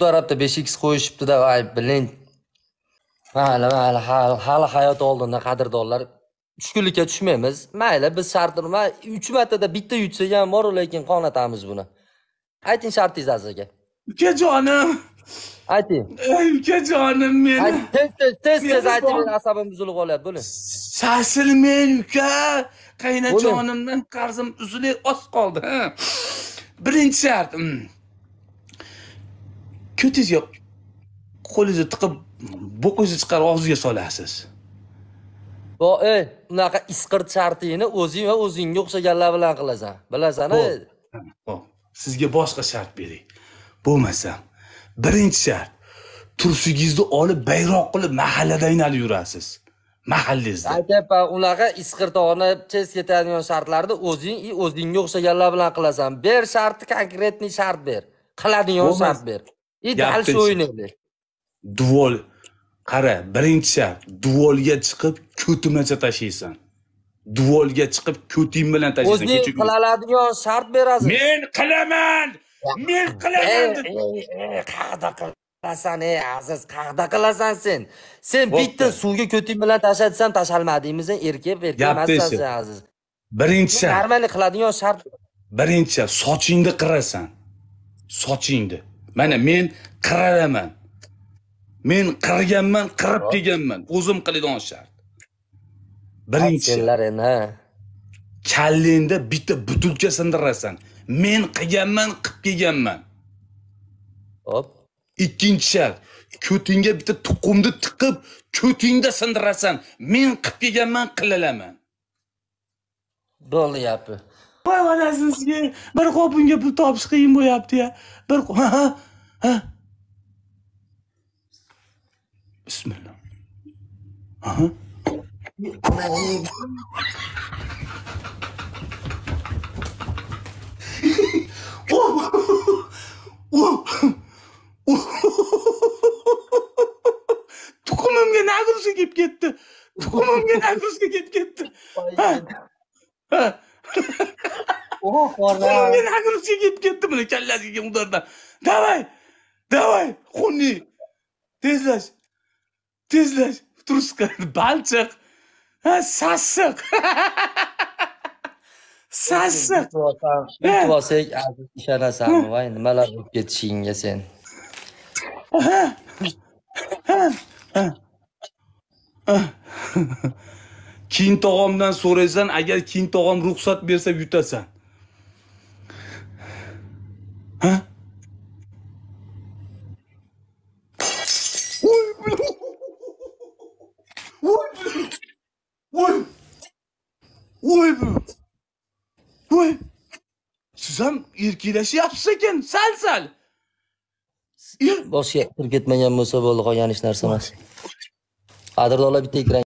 bu tarafda besh ikki qo'yishibdida ay blin mayli mayli hali hayot oldinda qadrdonlar tushkunlikka tushmaymiz mayli biz shartnoma uch martada bitta yutsak ham boru lekin qonatamiz buni ayting shartingizni aziz aka ukajonim ayting ukajonim meni tez tez tez tez ayting meni asabim buzilib qolyapti bo'ling shoshilmang uka qaynajonimdan qarzim uzilib oz qoldi birinchi shart hmm. ko'tingizni qo'lingizni tiqib boqingizni chiqarib og'zingizga solasiz vo ey unaqa isqir chartingni o'zing va o'zingga o'xshaganlar bilan qilasan bilasan sizga boshqa shart beray bo'lmasam birinchi shart tursugingizni olib bayroq qilib mahallada aylanib yurasiz mahallangizda aytyapman unaqa isqirtoqni tez ketadigan shartlarni o'zing и o'zingga o'xshaganlar bilan qilasan ber shartni konkretniy shart ber qiladigan shart ber ideal shu o'ynaylik duol qara birinchi shart duolga chiqib ko'timlacha tashlaysan duolga chiqib ko'ting bilan tashlaysan o'zing qila oladigan shart berasiz men qilaman men qilaman qayerda qilasan ey aziz qayerda qilasan sen sen bitta suvga ko'ting bilan tashlasan tashalmadingmi sen erkak erkak emassan sen aziz birinchi shart normally qiladigan shart birinchi sochingni qirasan sochingni mana men qiraraman men qirganman qirib kelganman o'zim qiladigan shart birinchi kallangda bitta butulka sindirasan men qilganman qilib kelganman hop ikkinchi shart ko'tingga bitta tuqumni tiqib ko'tingda sindirasan men qilib kelganman bo'ldi gapi anasini sizga bir qo'l bunga pul topish qiyin bo'lyapti ya bir ha ha bismillah aha tuxumimga nagruzka kelib ketdi tuxumimga nagruzka kelib ketdi ha ha men agruchka kelib ketdi buni kallasiga udardan давай давай хуни tezlash tezlash truska balchiq sassiq sassiq yutvosak aziz ishonasanmi voy nimalar bo'lib ketishingga sen keyin tog'omdan so'raysan agar keyin tog'om ruxsat bersa yutasan bu? Huy. Sizem irkileşi yapsakin sal sal. boshga kirib ketmagan bo'lsa bo'ldi qolgani hech narsa emas qadrdonlar bitta ekran